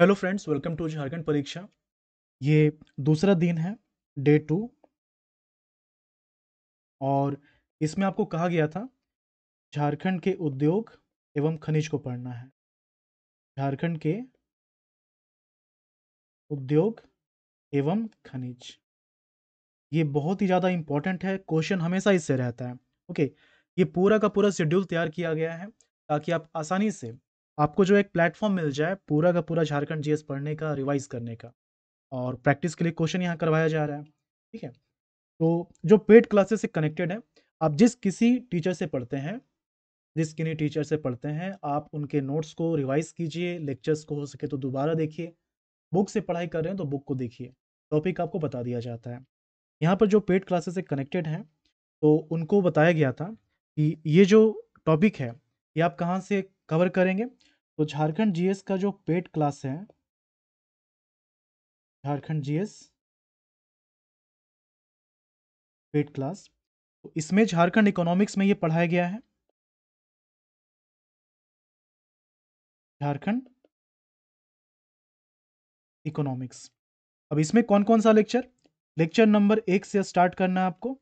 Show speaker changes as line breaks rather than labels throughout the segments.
Hello friends welcome to Jharkhand परीक्षा ये दूसरा दिन है डे टू और इसमें आपको कहा गया था झारखंड के उद्योग एवं खनिज को पढ़ना है झारखंड
के उद्योग एवं खनिज ये बहुत ही ज़्यादा इम्पॉर्टेंट है क्वेश्चन हमेशा इससे रहता है ओके ये पूरा का पूरा शेड्यूल तैयार किया गया है ताकि आप आसानी से आपको जो एक प्लेटफॉर्म मिल जाए पूरा का पूरा झारखंड जीएस पढ़ने का रिवाइज करने का और प्रैक्टिस के लिए क्वेश्चन यहाँ करवाया जा रहा है ठीक है तो जो पेड क्लासेस से कनेक्टेड है आप जिस किसी टीचर से पढ़ते हैं जिस किन्हीं टीचर से पढ़ते हैं आप उनके नोट्स को रिवाइज कीजिए लेक्चर्स को हो सके तो दोबारा देखिए बुक से पढ़ाई कर रहे हैं तो बुक को देखिए टॉपिक आपको बता दिया जाता है यहाँ पर जो पेड क्लासेस से कनेक्टेड हैं तो उनको बताया गया था कि ये जो टॉपिक है ये आप कहाँ से कवर करेंगे तो झारखंड जीएस का जो पेड क्लास है झारखंड जीएस
पेड क्लास तो इसमें झारखंड इकोनॉमिक्स में ये पढ़ाया गया है झारखंड
इकोनॉमिक्स अब इसमें कौन कौन सा लेक्चर लेक्चर नंबर एक से स्टार्ट करना है आपको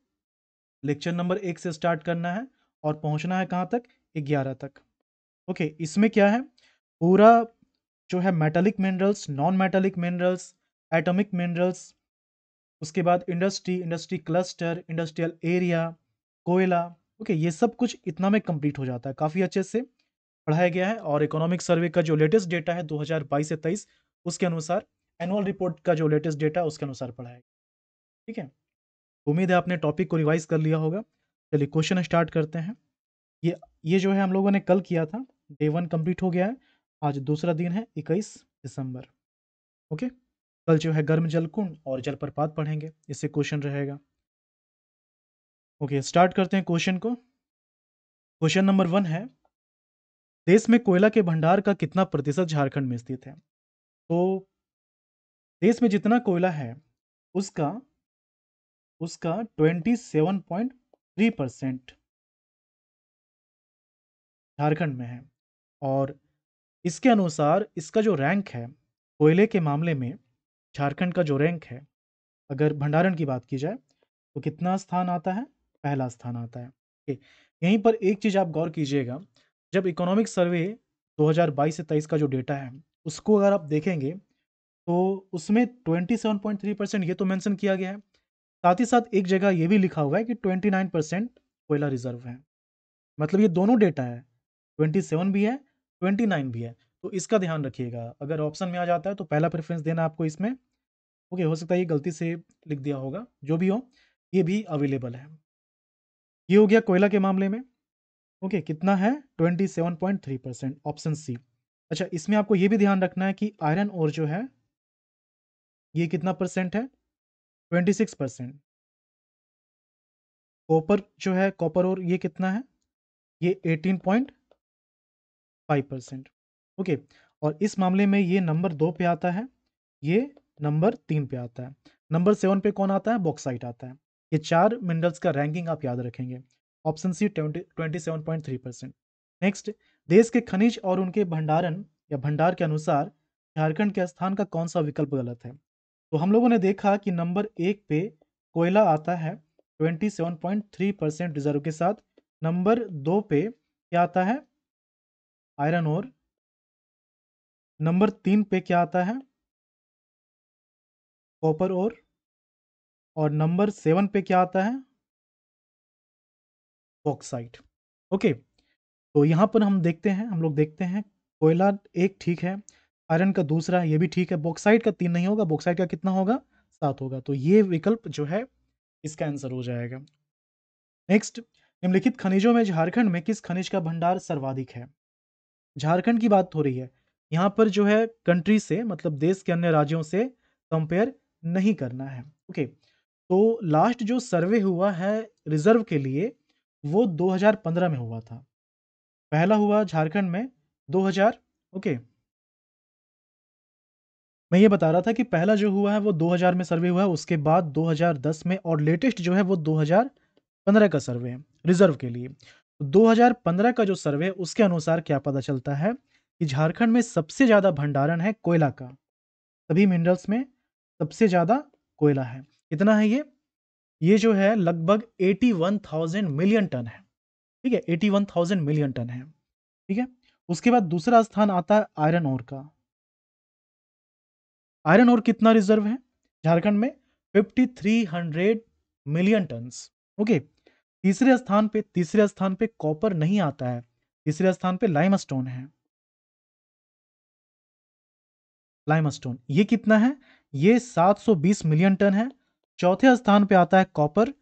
लेक्चर नंबर एक से स्टार्ट करना है और पहुंचना है कहां तक ग्यारह तक ओके okay, इसमें क्या है पूरा जो है metallic minerals non metallic minerals atomic minerals उसके बाद industry industry cluster industrial area कोयला ओके ये सब कुछ इतना में कंप्लीट हो जाता है काफ़ी अच्छे से पढ़ाया गया है और इकोनॉमिक सर्वे का जो लेटेस्ट डेटा है 2022 से तेईस उसके अनुसार एनुअल रिपोर्ट का जो लेटेस्ट डेटा उसके अनुसार पढ़ाया गया ठीक है उम्मीद है आपने टॉपिक को रिवाइज कर लिया होगा चलिए क्वेश्चन स्टार्ट करते हैं ये ये जो है हम लोगों ने कल किया था डे वन कंप्लीट हो गया है आज दूसरा दिन है इक्कीस दिसंबर ओके कल जो है गर्म जल कुंड और जलप्रपात पढ़ेंगे इससे क्वेश्चन रहेगा ओके स्टार्ट करते हैं क्वेश्चन को क्वेश्चन नंबर वन है देश में कोयला के भंडार का कितना प्रतिशत झारखंड में स्थित है तो देश में जितना कोयला है उसका उसका twenty seven point three percent Jharkhand में है और इसके अनुसार इसका जो रैंक है कोयले के मामले में झारखंड का जो रैंक है अगर भंडारण की बात की जाए तो कितना स्थान आता है पहला स्थान आता है यहीं पर एक चीज़ आप गौर कीजिएगा जब इकोनॉमिक सर्वे 2022 से 23 का जो डेटा है उसको अगर आप देखेंगे तो उसमें 27.3 परसेंट ये तो मेंशन किया गया है साथ ही साथ एक जगह ये भी लिखा हुआ है कि 29 परसेंट कोयला रिजर्व है मतलब ये दोनों डेटा है 27 भी है ट्वेंटी नाइन भी है तो इसका ध्यान रखिएगा अगर ऑप्शन में आ जाता है तो पहला प्रेफरेंस देना आपको इसमें ओके हो सकता है ये गलती से लिख दिया होगा जो भी हो ये भी अवेलेबल है ये हो गया कोयला के मामले में ओके कितना है twenty seven point three percent option C अच्छा इसमें आपको ये भी ध्यान रखना है कि आयरन और जो है ये कितना परसेंट है ट्वेंटी सिक्स परसेंट कॉपर जो है कॉपर और ये कितना है ये eighteen point five percent okay और इस मामले में ये नंबर दो पे आता है ये नंबर तीन पे आता है नंबर सेवन पे कौन आता है बॉक्साइट आता है ये चार मिनरल्स का रैंकिंग आप याद रखेंगे option C twenty seven point three percent next देश के खनिज और उनके भंडारण या भंडार के अनुसार झारखंड के स्थान का कौन सा विकल्प गलत है तो हम लोगों ने देखा कि नंबर एक पे कोयला आता है 27.3 परसेंट रिजर्व के साथ नंबर दो पे क्या आता है आयरन और
नंबर तीन पे क्या आता है कॉपर और
और नंबर सेवन पे क्या आता है ऑक्साइड ओके तो यहां पर हम देखते हैं हम लोग देखते हैं कोयला एक ठीक है आयरन का दूसरा ये भी ठीक है बॉक्साइड का तीन नहीं होगा बॉक्साइड का कितना होगा सात होगा तो ये विकल्प जो है इसका आंसर हो जाएगा नेक्स्ट निम्नलिखित खनिजों में झारखंड में किस खनिज का भंडार सर्वाधिक है झारखंड की बात हो रही है यहाँ पर जो है कंट्री से मतलब देश के अन्य राज्यों से कंपेयर नहीं करना है ओके तो लास्ट जो सर्वे हुआ है रिजर्व के लिए वो 2015 में हुआ था पहला हुआ झारखंड में 2000 ओके मैं ये बता रहा था कि पहला जो हुआ है वो 2000 में सर्वे हुआ है उसके बाद 2010 में और लेटेस्ट जो है वो 2015 का सर्वे है रिजर्व के लिए 2015 का जो सर्वे उसके अनुसार क्या पता चलता है कि झारखंड में सबसे ज़्यादा भंडारण है कोयला का सभी मिनरल्स में सबसे ज़्यादा कोयला है कितना है ये ये जो है लगभग 81,000 मिलियन टन है ठीक है 81,000 मिलियन टन है ठीक है उसके बाद दूसरा स्थान आता है आयरन ओर का आयरन ओर कितना रिजर्व है झारखंड में fifty million ton okay okay, तीसरे स्थान पे तीसरे स्थान पे कॉपर नहीं आता है तीसरे स्थान पे लाइम स्टोन है लाइम स्टोन ये कितना है ये 720 मिलियन टन है चौथे स्थान पे आता है कॉपर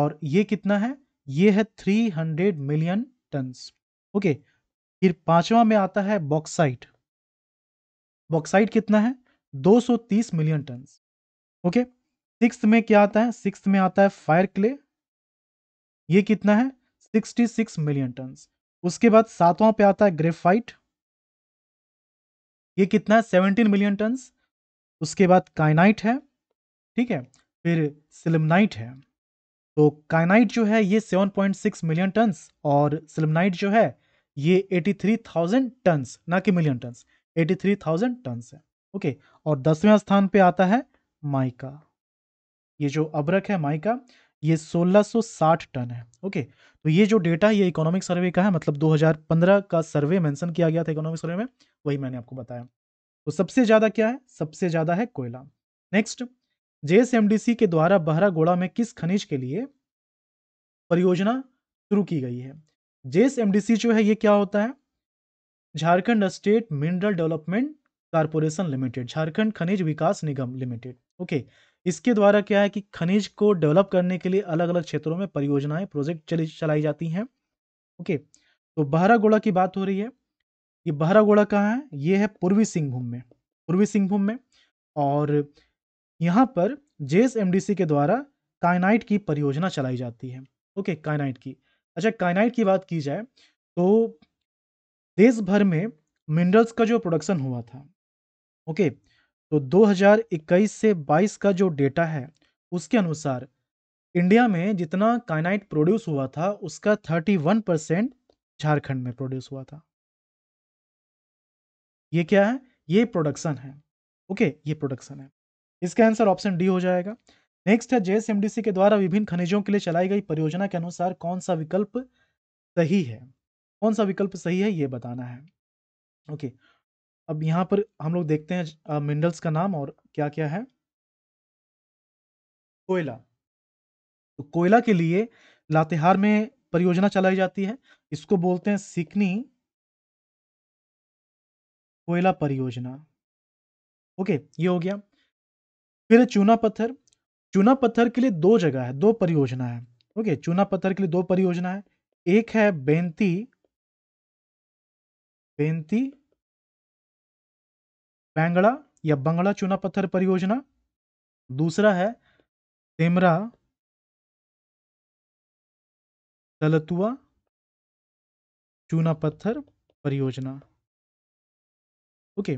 और ये कितना है ये है 300 मिलियन टन ओके फिर पांचवा में आता है बॉक्साइट बॉक्साइट कितना है 230 मिलियन टन ओके सिक्स में क्या आता है सिक्स में आता है फायर क्ले ये कितना है 66 मिलियन टन उसके बाद सातवां पे आता है ग्रेफाइट ये कितना है 17 मिलियन टन उसके बाद काइनाइट है ठीक है फिर सिलमनाइट है तो काइनाइट जो है ये 7.6 मिलियन टन और सिलमनाइट जो है ये 83,000 थ्री टन्स ना कि मिलियन टन 83,000 थ्री टन्स है ओके और दसवें स्थान पे आता है माइका ये जो अब्रक है माइका ये 1660 टन है ओके तो ये जो डेटा ये इकोनॉमिक सर्वे का है मतलब 2015 का सर्वे मेंशन किया गया था इकोनॉमिक सर्वे में वही मैंने आपको बताया तो सबसे ज़्यादा क्या है सबसे ज़्यादा है कोयला नेक्स्ट जेएसएमडीसी के द्वारा बहरागोड़ा में किस खनिज के लिए परियोजना शुरू की गई है जेएसएमडीसी जो है ये क्या होता है Jharkhand state mineral development corporation limited Jharkhand खनिज विकास निगम लिमिटेड ओके okay. इसके द्वारा क्या है कि खनिज को डेवलप करने के लिए अलग अलग क्षेत्रों में परियोजनाएं प्रोजेक्ट चली चलाई जाती हैं ओके तो बहरागोड़ा की बात हो रही है ये बहरागोड़ा कहाँ है ये है पूर्वी सिंहभूम में पूर्वी सिंहभूम में और यहाँ पर जे के द्वारा कायनाइट की परियोजना चलाई जाती है ओके कायनाइट की अच्छा काइनाइट की बात की जाए तो देश भर में मिनरल्स का जो प्रोडक्शन हुआ था ओके okay, तो 2021 से 22 का जो डेटा है उसके अनुसार इंडिया में जितना काइनाइट प्रोड्यूस हुआ था उसका 31 परसेंट झारखंड में प्रोड्यूस हुआ था ये क्या है ये प्रोडक्शन है ओके ये प्रोडक्शन है इसका आंसर ऑप्शन डी हो जाएगा नेक्स्ट है जेएसएमडीसी के द्वारा विभिन्न खनिजों के लिए चलाई गई परियोजना के अनुसार कौन सा विकल्प सही है कौन सा विकल्प सही है ये बताना है ओके okay. अब यहाँ पर हम लोग देखते हैं मिनरल्स का नाम और क्या क्या है कोयला तो कोयला के लिए लातेहार में परियोजना चलाई जाती है इसको बोलते हैं सिकनी कोयला परियोजना ओके ये हो गया फिर चूना पत्थर चूना पत्थर के लिए दो जगह है दो परियोजना है ओके चूना पत्थर के लिए दो परियोजना है एक है बेंती बेंती
बैंगड़ा या बंगड़ा चूना पत्थर परियोजना दूसरा है तेमरा तलतुआ
चूना पत्थर परियोजना ओके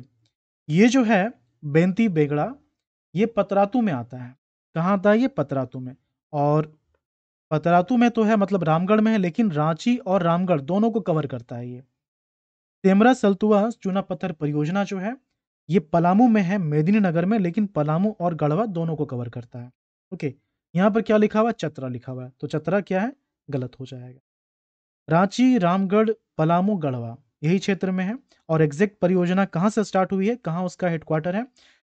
ये जो है बेंती बेगड़ा ये पतरातु में आता है कहाँ आता है ये पतरातु में और पतरातु में तो है मतलब रामगढ़ में है लेकिन रांची और रामगढ़ दोनों को कवर करता है ये तेमरा सलतुआ चूना पत्थर परियोजना जो है ये पलामू में है मेदिनीनगर में लेकिन पलामू और गढ़वा दोनों को कवर करता है ओके यहाँ पर क्या लिखा हुआ है चतरा लिखा हुआ है तो चतरा क्या है गलत हो जाएगा रांची रामगढ़ पलामू गढ़वा यही क्षेत्र में है और एग्जैक्ट परियोजना कहाँ से स्टार्ट हुई है कहाँ उसका हेडक्वार्टर है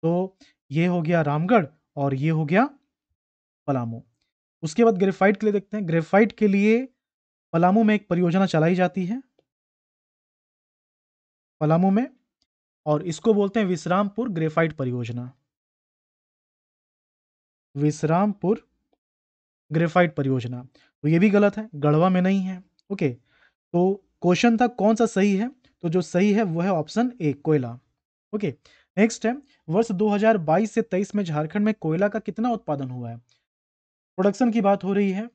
तो ये हो गया रामगढ़ और ये हो गया पलामू उसके बाद ग्रेफाइट के लिए देखते हैं ग्रेफाइट के लिए पलामू में एक परियोजना चलाई जाती है पलामू में और इसको बोलते हैं विश्रामपुर ग्रेफाइट परियोजना विश्रामपुर ग्रेफाइट परियोजना तो ये भी गलत है गढ़वा में नहीं है ओके तो क्वेश्चन था कौन सा सही है तो जो सही है वो है ऑप्शन ए कोयला ओके नेक्स्ट है वर्ष 2022 से 23 में झारखंड में कोयला का कितना उत्पादन हुआ है प्रोडक्शन की बात हो रही है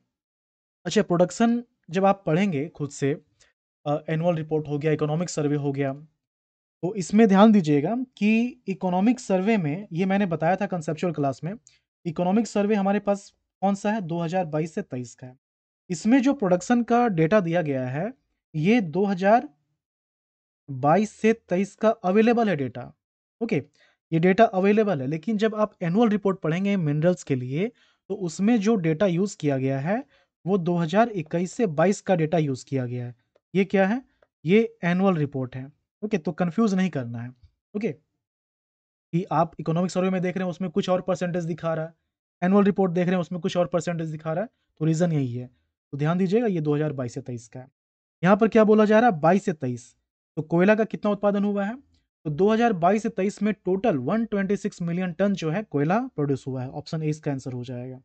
अच्छा प्रोडक्शन जब आप पढ़ेंगे खुद से एनुअल रिपोर्ट हो गया इकोनॉमिक सर्वे हो गया तो इसमें ध्यान दीजिएगा कि इकोनॉमिक सर्वे में ये मैंने बताया था कंसेप्चुअल क्लास में इकोनॉमिक सर्वे हमारे पास कौन सा है 2022 से 23 का है इसमें जो प्रोडक्शन का डेटा दिया गया है ये 2022 से 23 का अवेलेबल है डेटा ओके ये डेटा अवेलेबल है लेकिन जब आप एनुअल रिपोर्ट पढ़ेंगे मिनरल्स के लिए तो उसमें जो डेटा यूज़ किया गया है वो दो से बाईस का डेटा यूज़ किया गया है ये क्या है ये एनुअल रिपोर्ट है ओके तो कंफ्यूज नहीं करना है ओके कि आप इकोनॉमिक सर्वे में देख रहे हैं उसमें कुछ और परसेंटेज दिखा रहा है एनुअल रिपोर्ट देख रहे हैं उसमें कुछ और परसेंटेज दिखा रहा है तो रीज़न यही है तो ध्यान दीजिएगा ये 2022 से तेईस का है यहाँ पर क्या बोला जा रहा है बाईस से तेईस तो कोयला का कितना उत्पादन हुआ है तो 2022 से 23 में टोटल 126 मिलियन टन जो है कोयला प्रोड्यूस हुआ है ऑप्शन ए इसका आंसर हो जाएगा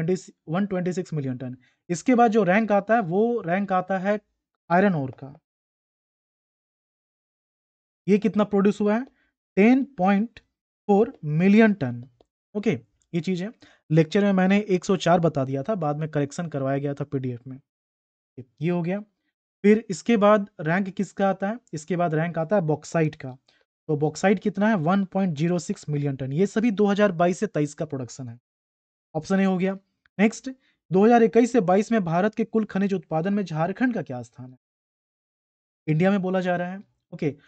120 126 मिलियन टन इसके बाद जो रैंक आता है वो रैंक आता है आयरन ओर का ये कितना प्रोड्यूस हुआ है ten point four million ton okay ये चीज़ है लेक्चर में मैंने 104 बता दिया था बाद में करेक्शन करवाया गया था पीडीएफ में ये हो गया फिर इसके बाद रैंक किसका आता है इसके बाद रैंक आता है बॉक्साइट का तो बॉक्साइट कितना है 1.06 मिलियन टन ये सभी 2022 से 23 का प्रोडक्शन है ऑप्शन ए हो गया नेक्स्ट 2021 से 22 में भारत के कुल खनिज उत्पादन में झारखंड का क्या स्थान है इंडिया में बोला जा रहा है ओके okay.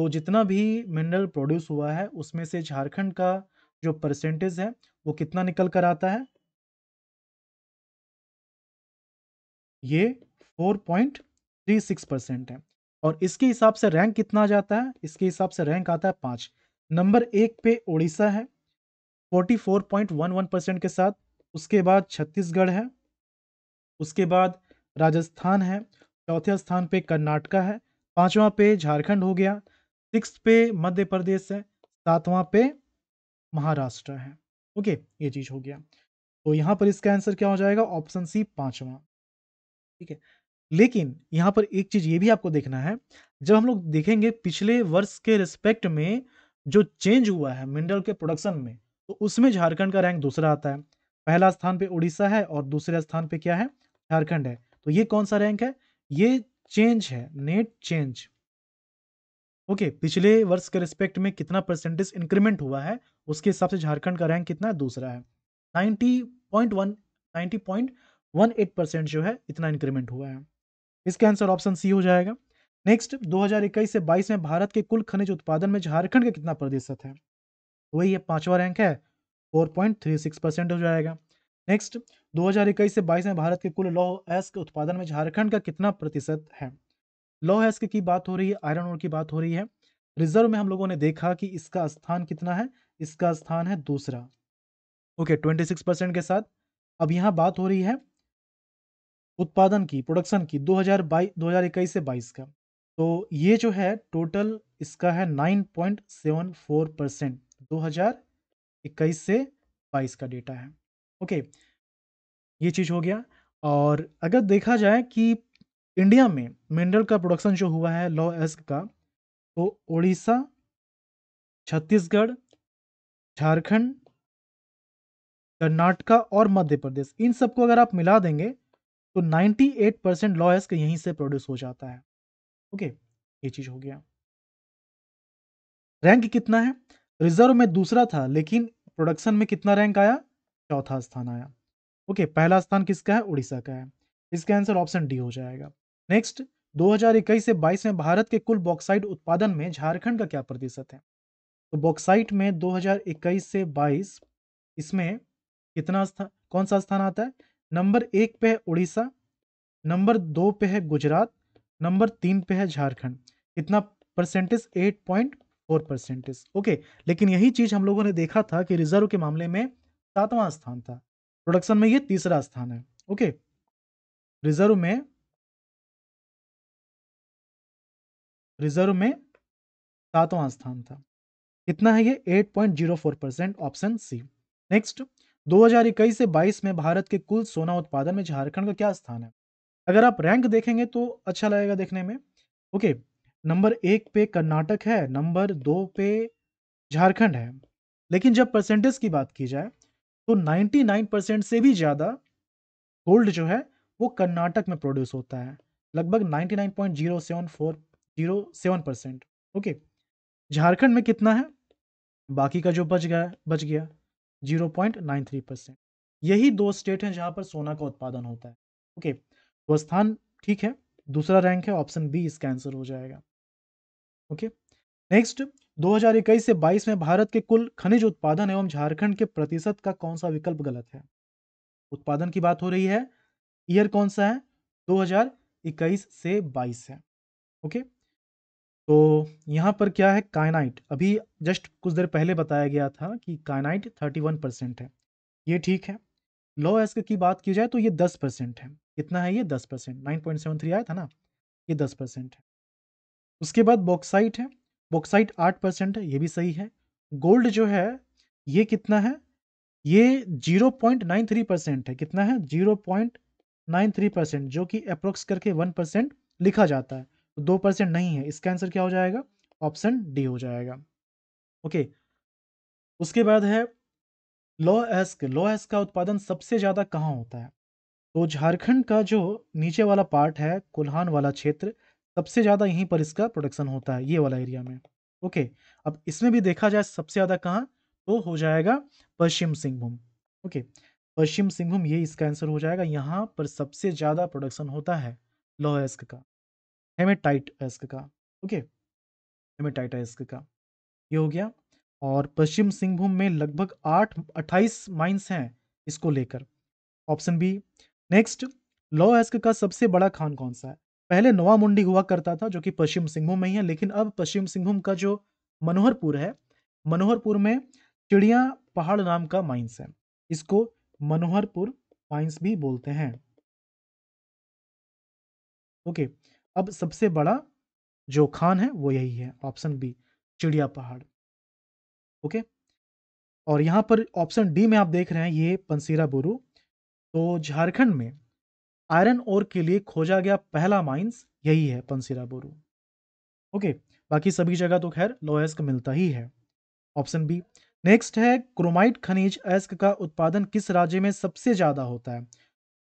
तो जितना भी मिनरल प्रोड्यूस हुआ है उसमें से झारखंड का जो परसेंटेज है वो कितना निकल कर आता है ये 4.36 परसेंट है और इसके हिसाब से रैंक कितना जाता है इसके हिसाब से रैंक आता है पांच नंबर एक पे ओडिशा है 44.11 परसेंट के साथ उसके बाद छत्तीसगढ़ है उसके बाद राजस्थान है चौथे स्थान पे कर्नाटका है पांचवा पे झारखंड हो गया सिक्स पे मध्य प्रदेश है सातवां पे महाराष्ट्र है ओके ये चीज हो गया तो यहाँ पर इसका आंसर क्या हो जाएगा ऑप्शन सी पांचवा ठीक है लेकिन यहाँ पर एक चीज ये भी आपको देखना है जब हम लोग देखेंगे पिछले वर्ष के रिस्पेक्ट में जो चेंज हुआ है मिनरल के प्रोडक्शन में तो उसमें झारखंड का रैंक दूसरा आता है पहला स्थान पे उड़ीसा है और दूसरे स्थान पे क्या है झारखंड है तो ये कौन सा रैंक है ये चेंज है नेट चेंज ओके पिछले वर्ष के रिस्पेक्ट में कितना परसेंटेज इंक्रीमेंट हुआ है उसके हिसाब से झारखंड का रैंक कितना है दूसरा है ninety point one point one eight percent जो है इतना इंक्रीमेंट हुआ है इसका आंसर ऑप्शन सी हो जाएगा नेक्स्ट 2021 से 22 में भारत के कुल खनिज उत्पादन में झारखंड का कितना प्रतिशत है वही है पांचवा रैंक है 4.36 परसेंट हो जाएगा नेक्स्ट 2021 से 22 में भारत के कुल लौह अयस्क उत्पादन में झारखंड का कितना प्रतिशत है लोह अयस्क की बात हो रही है आयरन और की बात हो रही है रिजर्व में हम लोगों ने देखा कि इसका स्थान कितना है इसका स्थान है दूसरा ओके ट्वेंटी सिक्स परसेंट के साथ अब यहाँ बात हो रही है उत्पादन की प्रोडक्शन की दो हजार बाईस दो हजार इक्कीस से बाईस का तो ये जो है टोटल इसका है nine point seven four percent दो हजार इक्कीस से बाईस का डेटा है ओके ये चीज़ हो गया और अगर देखा जाए कि इंडिया में मिनरल का प्रोडक्शन जो हुआ है लॉ एस्क का वो ओडिशा उड़ीसा छत्तीसगढ़ झारखंड कर्नाटका और मध्य प्रदेश इन सबको अगर आप मिला देंगे तो 98 परसेंट लॉ एस्क यहीं से प्रोड्यूस हो जाता है ओके ये चीज हो गया रैंक कितना है रिजर्व में दूसरा था लेकिन प्रोडक्शन में कितना रैंक आया चौथा स्थान आया ओके पहला स्थान किसका है उड़ीसा का है इसका आंसर ऑप्शन डी हो जाएगा नेक्स्ट 2021 से 22 में भारत के कुल बॉक्साइट उत्पादन में झारखंड का क्या प्रतिशत है तो बॉक्साइट में 2021 से 22 इसमें कितना स्थान कौन सा स्थान आता है नंबर एक पे है उड़ीसा नंबर दो पे है गुजरात नंबर तीन पे है झारखंड कितना percentage eight point four percentage okay लेकिन यही चीज हम लोगों ने देखा था कि रिजर्व के मामले में सातवां स्थान था प्रोडक्शन में ये तीसरा स्थान है ओके रिजर्व में
रिजर्व में सातवां स्थान था
कितना है ये 8.04 परसेंट ऑप्शन सी नेक्स्ट दो से 22 में भारत के कुल सोना उत्पादन में झारखंड का क्या स्थान है अगर आप रैंक देखेंगे तो अच्छा लगेगा देखने में ओके नंबर एक पे कर्नाटक है नंबर दो पे झारखंड है लेकिन जब परसेंटेज की बात की जाए तो 99 परसेंट से भी ज़्यादा गोल्ड जो है वो कर्नाटक में प्रोड्यूस होता है लगभग ninety zero seven percent okay Jharkhand में कितना है बाकी का जो बच गया बच गया zero point nine three percent यही दो स्टेट हैं जहां पर सोना का उत्पादन होता है ओके वह स्थान ठीक है दूसरा रैंक है ऑप्शन बी इसका आंसर हो जाएगा ओके नेक्स्ट 2021 से 22 में भारत के कुल खनिज उत्पादन एवं झारखंड के प्रतिशत का कौन सा विकल्प गलत है उत्पादन की बात हो रही है ईयर कौन सा है 2021 से 22 है ओके तो यहाँ पर क्या है काइनाइट अभी जस्ट कुछ देर पहले बताया गया था कि काइनाइट 31 परसेंट है ये ठीक है लो एस्क की बात की जाए तो ये 10 परसेंट है कितना है ये 10 परसेंट नाइन आया था ना ये 10 परसेंट है उसके बाद बॉक्साइट है बॉक्साइट 8 परसेंट है ये भी सही है गोल्ड जो है ये कितना है ये 0.93 परसेंट है कितना है थ्री परसेंट जो कि अप्रोक्स करके वन परसेंट लिखा जाता है तो दो परसेंट नहीं है इसका आंसर क्या हो जाएगा ऑप्शन डी हो जाएगा ओके उसके बाद है लो एस्क लो एस्क का उत्पादन सबसे ज़्यादा कहाँ होता है तो झारखंड का जो नीचे वाला पार्ट है कोल्हान वाला क्षेत्र सबसे ज़्यादा यहीं पर इसका प्रोडक्शन होता है ये वाला एरिया में ओके अब इसमें भी देखा जाए सबसे ज़्यादा कहाँ तो हो जाएगा पश्चिम सिंहभूम ओके पश्चिम सिंहभूम ये इसका आंसर हो जाएगा यहाँ पर सबसे ज़्यादा प्रोडक्शन होता है लौह एस्क का हेमेटाइट एस्क का ओके हेमेटाइट एस्क का ये हो गया और पश्चिम सिंहभूम में लगभग आठ अट्ठाईस माइंस हैं इसको लेकर ऑप्शन बी नेक्स्ट लॉ एस्क का सबसे बड़ा खान कौन सा है पहले नवा मुंडी हुआ करता था जो कि पश्चिम सिंहभूम में ही है लेकिन अब पश्चिम सिंहभूम का जो मनोहरपुर है मनोहरपुर में चिड़िया पहाड़ नाम का माइंस है इसको मनोहरपुर माइंस भी बोलते हैं ओके okay. अब सबसे बड़ा जो खान है वो यही है ऑप्शन बी चिड़िया पहाड़ ओके और यहाँ पर ऑप्शन डी में आप देख रहे हैं ये पंसीरा बुरु तो झारखंड में आयरन ओर के लिए खोजा गया पहला माइंस यही है पंसीरा बुरु ओके बाकी सभी जगह तो खैर लोएस्क मिलता ही है ऑप्शन बी नेक्स्ट है क्रोमाइट खनिज एस्क का उत्पादन किस राज्य में सबसे ज़्यादा होता है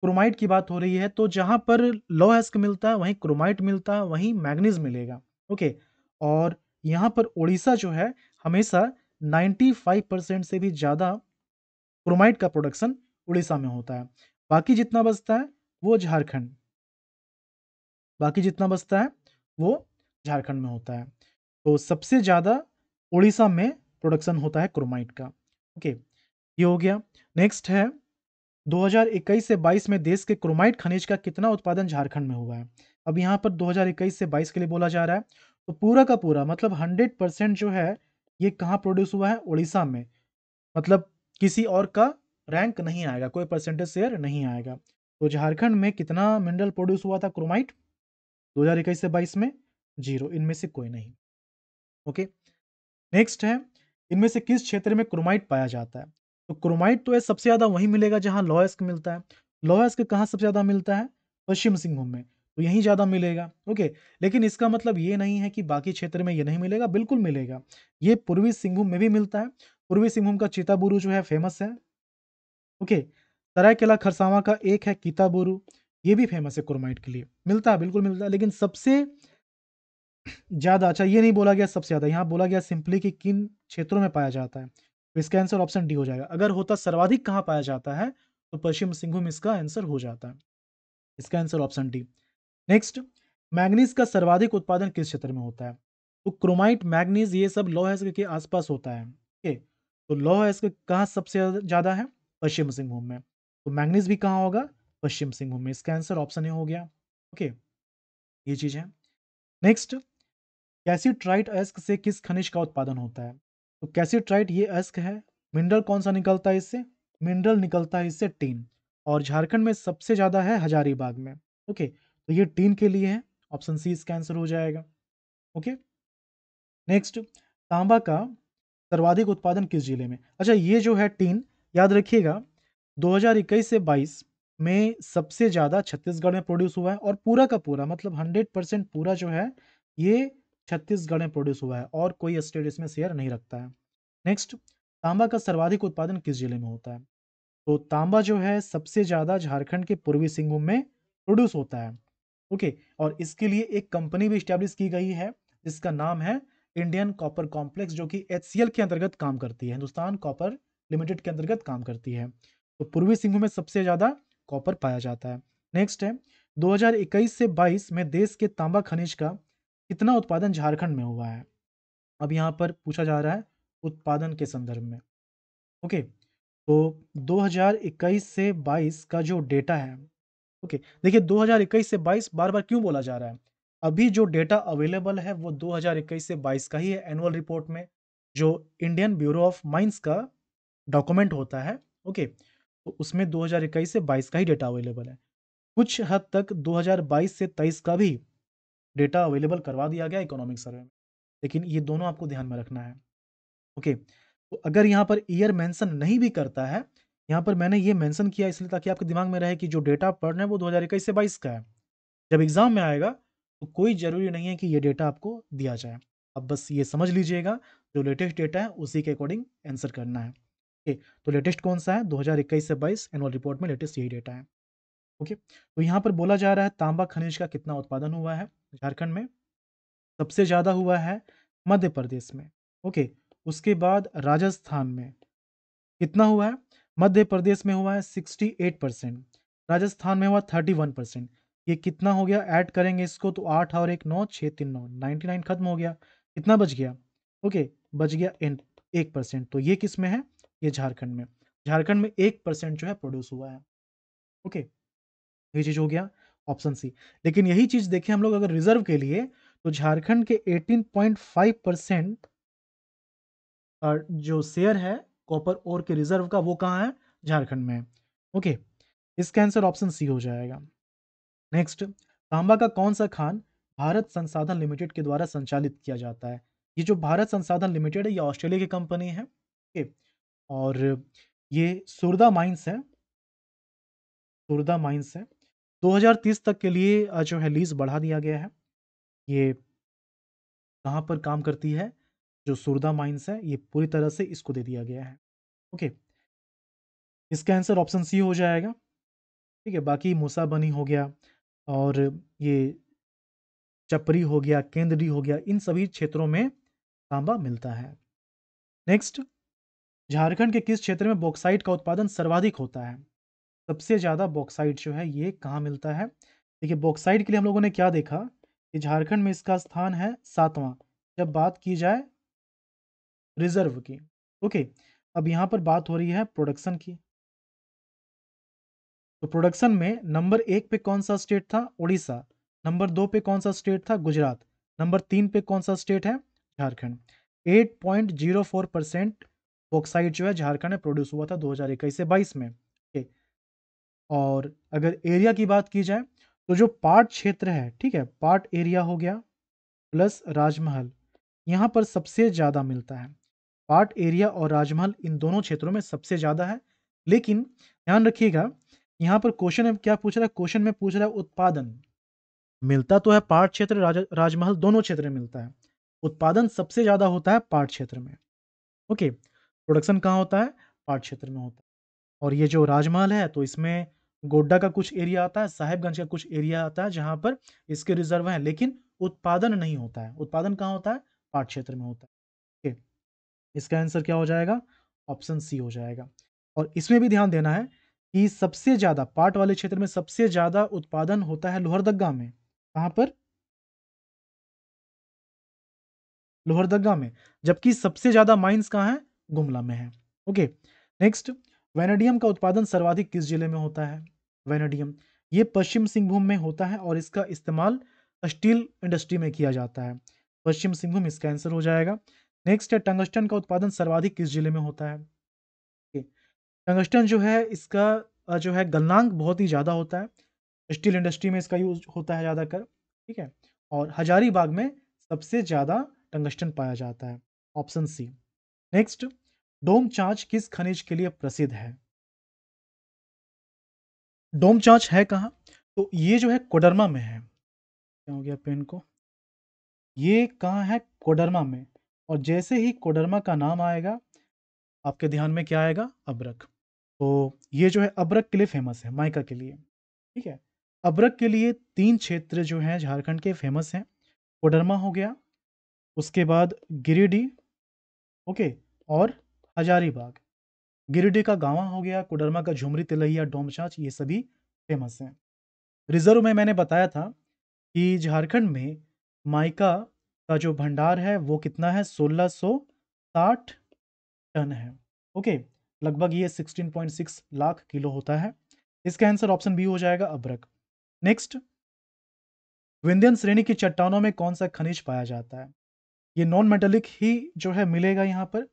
क्रोमाइट की बात हो रही है तो जहाँ पर लो अस्क मिलता है वहीं क्रोमाइट मिलता है वहीं मैग्नीज मिलेगा ओके और यहाँ पर ओडिशा जो है हमेशा 95 परसेंट से भी ज़्यादा क्रोमाइट का प्रोडक्शन उड़ीसा में होता है बाकी जितना बचता है वो झारखंड बाकी जितना बचता है वो झारखंड में होता है तो सबसे ज़्यादा उड़ीसा में प्रोडक्शन होता है क्रोमाइट का ओके ये हो गया नेक्स्ट है 2021 से 22 में देश के क्रोमाइट खनिज का कितना उत्पादन झारखंड में हुआ है अब यहाँ पर 2021 से 22 के लिए बोला जा रहा है तो पूरा का पूरा मतलब 100 परसेंट जो है ये कहाँ प्रोड्यूस हुआ है उड़ीसा में मतलब किसी और का रैंक नहीं आएगा कोई परसेंटेज शेयर नहीं आएगा तो झारखंड में कितना मिनरल प्रोड्यूस हुआ था क्रोमाइट दो से बाईस में जीरो इनमें से कोई नहीं ओके नेक्स्ट है इनमें से किस क्षेत्र में क्रोमाइट पाया जाता है तो क्रोमाइट तो सबसे ज़्यादा वहीं मिलेगा जहाँ लॉयस्क मिलता है लॉयस्क कहाँ सबसे ज़्यादा मिलता है पश्चिम सिंहभूम में तो यहीं ज़्यादा मिलेगा ओके लेकिन इसका मतलब ये नहीं है कि बाकी क्षेत्र में ये नहीं मिलेगा बिल्कुल मिलेगा ये पूर्वी सिंहभूम में भी मिलता है पूर्वी सिंहभूम का चिताबुरु जो है फेमस है ओके किला खरसावा का एक है किताबुरु ये भी फेमस है क्रोमाइट के लिए मिलता है बिल्कुल मिलता है लेकिन सबसे ज़्यादा अच्छा ये नहीं बोला गया सबसे ज़्यादा यहाँ बोला गया सिंपली कि किन क्षेत्रों में पाया जाता है तो इसका आंसर ऑप्शन डी हो जाएगा अगर होता सर्वाधिक कहाँ पाया जाता है तो पश्चिम सिंहभूम इसका आंसर हो जाता है इसका answer option D next manganese का सर्वाधिक उत्पादन किस क्षेत्र में होता है तो क्रोमाइट मैग्नीज ये सब लौह एस्क के आसपास होता है ओके तो लौह एस्क कहाँ सबसे ज़्यादा है पश्चिम सिंहभूम में तो मैग्नीज भी कहाँ होगा पश्चिम सिंहभूम में इसका आंसर ऑप्शन ए हो गया ओके ये चीज़ है नेक्स्ट कैसी ट्राइट एस्क से किस खनिज का उत्पादन होता है तो ट्राइट ये अस्क है मिनरल कौन सा निकलता है इससे मिनरल निकलता है इससे टीन और झारखंड में सबसे ज़्यादा है हजारीबाग में ओके तो ये टीन के लिए है ऑप्शन सी इसका आंसर हो जाएगा ओके नेक्स्ट तांबा का सर्वाधिक उत्पादन किस जिले में अच्छा ये जो है टीन याद रखिएगा 2021 से 22 में सबसे ज़्यादा छत्तीसगढ़ में प्रोड्यूस हुआ है और पूरा का पूरा मतलब 100 परसेंट पूरा जो है ये छत्तीसगढ़ में प्रोड्यूस हुआ है और कोई स्टेट इसमें शेयर नहीं रखता है नेक्स्ट तांबा का सर्वाधिक उत्पादन किस जिले में होता है तो तांबा जो है सबसे ज़्यादा झारखंड के पूर्वी सिंहभूम में प्रोड्यूस होता है ओके और इसके लिए एक कंपनी भी स्टैब्लिश की गई है जिसका नाम है इंडियन कॉपर कॉम्प्लेक्स जो कि एच के अंतर्गत काम करती है हिंदुस्तान कॉपर लिमिटेड के अंतर्गत काम करती है तो पूर्वी सिंहभूम में सबसे ज़्यादा कॉपर पाया जाता है नेक्स्ट है 2021 से 22 में देश के तांबा खनिज का कितना उत्पादन झारखंड में हुआ है अब यहाँ पर पूछा जा रहा है उत्पादन के संदर्भ में ओके तो 2021 से 22 का जो डेटा है ओके देखिए 2021 से 22 बार बार क्यों बोला जा रहा है अभी जो डेटा अवेलेबल है वो 2021 से 22 का ही है एनुअल रिपोर्ट में जो इंडियन ब्यूरो ऑफ माइंस का डॉक्यूमेंट होता है ओके तो उसमें 2021 से 22 का ही डेटा अवेलेबल है कुछ हद तक 2022 से 23 का भी डेटा अवेलेबल करवा दिया गया इकोनॉमिक सर्वे में लेकिन ये दोनों आपको ध्यान में रखना है ओके तो अगर यहाँ पर ईयर मेंशन नहीं भी करता है यहाँ पर मैंने ये मेंशन किया इसलिए ताकि आपके दिमाग में रहे कि जो डेटा आप पढ़ रहे हैं वो दो हज़ार इक्कीस से बाईस का है जब एग्ज़ाम में आएगा तो कोई ज़रूरी नहीं है कि ये डेटा आपको दिया जाए अब बस ये समझ लीजिएगा जो लेटेस्ट डेटा है उसी के अकॉर्डिंग आंसर करना है ओके तो लेटेस्ट कौन सा है दो से बाईस एनुअल रिपोर्ट में लेटेस्ट यही डेटा है ओके तो यहाँ पर बोला जा रहा है तांबा खनिज का कितना उत्पादन हुआ है झारखंड में सबसे ज़्यादा हुआ है मध्य प्रदेश में ओके उसके बाद राजस्थान में कितना हुआ है मध्य प्रदेश में हुआ है सिक्सटी एट परसेंट राजस्थान में हुआ थर्टी वन परसेंट ये कितना हो गया ऐड करेंगे इसको तो आठ और एक नौ छः तीन नौ नाइन्टी नाइन खत्म हो गया कितना बच गया ओके बच गया एन एक परसेंट तो ये किस में है ये झारखंड में झारखंड में एक परसेंट जो है प्रोड्यूस हुआ है ओके ये चीज़ हो गया ऑप्शन सी लेकिन यही चीज़ देखें हम लोग अगर रिजर्व के लिए तो झारखंड के 18.5 परसेंट जो शेयर है कॉपर ओर के रिजर्व का वो कहाँ है झारखंड में ओके इसका आंसर ऑप्शन सी हो जाएगा नेक्स्ट तांबा का कौन सा खान भारत संसाधन लिमिटेड के द्वारा संचालित किया जाता है ये जो भारत संसाधन लिमिटेड है ये ऑस्ट्रेलिया की कंपनी है ओके और ये सुरदा माइंस है सुरदा माइंस है 2030 तक के लिए जो है लीज बढ़ा दिया गया है ये कहाँ पर काम करती है जो सुरदा माइंस है ये पूरी तरह से इसको दे दिया गया है ओके इसका आंसर ऑप्शन सी हो जाएगा ठीक है बाकी मूसा बनी हो गया और ये चपरी हो गया केंद्री हो गया इन सभी क्षेत्रों में तांबा मिलता है नेक्स्ट झारखंड के किस क्षेत्र में बॉक्साइट का उत्पादन सर्वाधिक होता है सबसे ज़्यादा बॉक्साइड जो है ये कहाँ मिलता है देखिए बॉक्साइड के लिए हम लोगों ने क्या देखा कि झारखंड में इसका स्थान है सातवां जब बात की जाए रिजर्व की ओके अब यहाँ पर बात हो रही है प्रोडक्शन की तो प्रोडक्शन में नंबर एक पे कौन सा स्टेट था उड़ीसा नंबर दो पे कौन सा स्टेट था गुजरात नंबर तीन पे कौन सा स्टेट है झारखंड 8.04 परसेंट बॉक्साइट जो है झारखंड में प्रोड्यूस हुआ था दो हजार इक्कीस से बाईस में और अगर एरिया की बात की जाए तो जो पाट क्षेत्र है ठीक है पाट एरिया हो गया प्लस राजमहल यहाँ पर सबसे ज़्यादा मिलता है पाट एरिया और राजमहल इन दोनों क्षेत्रों में सबसे ज़्यादा है लेकिन ध्यान रखिएगा यहाँ पर क्वेश्चन क्या पूछ रहा है क्वेश्चन में पूछ रहा है उत्पादन मिलता तो है पाट क्षेत्र राज, राजमहल दोनों क्षेत्र में मिलता है उत्पादन सबसे ज़्यादा होता है पाट क्षेत्र में ओके प्रोडक्शन कहाँ होता है पाट क्षेत्र में होता है और ये जो राजमहल है तो इसमें गोड्डा का कुछ एरिया आता है साहेबगंज का कुछ एरिया आता है जहाँ पर इसके रिजर्व हैं लेकिन उत्पादन नहीं होता है उत्पादन कहाँ होता है पाट क्षेत्र में होता है ओके इसका आंसर क्या हो जाएगा ऑप्शन सी हो जाएगा और इसमें भी ध्यान देना है कि सबसे ज़्यादा पाट वाले क्षेत्र में सबसे ज़्यादा उत्पादन होता है लोहरदग्गा में कहा पर लोहरदग्गा में जबकि सबसे ज़्यादा माइंस कहाँ है गुमला में है ओके नेक्स्ट वेनेडियम का उत्पादन सर्वाधिक किस जिले में होता है वेनेडियम ये पश्चिम सिंहभूम में होता है और इसका इस्तेमाल स्टील इंडस्ट्री में किया जाता है पश्चिम सिंहभूम इसका आंसर हो जाएगा नेक्स्ट है टंगस्टन का उत्पादन सर्वाधिक किस जिले में होता है टंगस्टन जो है इसका जो है गलनांक बहुत ही ज़्यादा होता है स्टील इंडस्ट्री में इसका यूज होता है ज़्यादातर ठीक है और हजारीबाग में सबसे ज़्यादा टंगस्टन पाया जाता है ऑप्शन सी नेक्स्ट डोमचाच किस खनिज के लिए प्रसिद्ध है डोमचाच है कहाँ तो ये जो है कोडरमा में है क्या हो गया पेन को ये कहा है कोडरमा में और जैसे ही कोडरमा का नाम आएगा आपके ध्यान में क्या आएगा अब्रक तो ये जो है अब्रक के लिए फेमस है माइका के लिए ठीक है अब्रक के लिए तीन क्षेत्र जो है झारखंड के फेमस हैं कोडरमा हो गया उसके बाद गिरिडीह ओके और हजारीबाग गिरिडीह का गावा हो गया कोडरमा का झुमरी तिलहिया डोमचाच ये सभी फेमस हैं रिजर्व में मैंने बताया था कि झारखंड में माइका का जो भंडार है वो कितना है 1660 टन है ओके लगभग ये 16.6 लाख किलो होता है इसका आंसर ऑप्शन बी हो जाएगा अब्रक नेक्स्ट विंध्यन श्रेणी की चट्टानों में कौन सा खनिज पाया जाता है ये नॉन मेटेलिक ही जो है मिलेगा यहाँ पर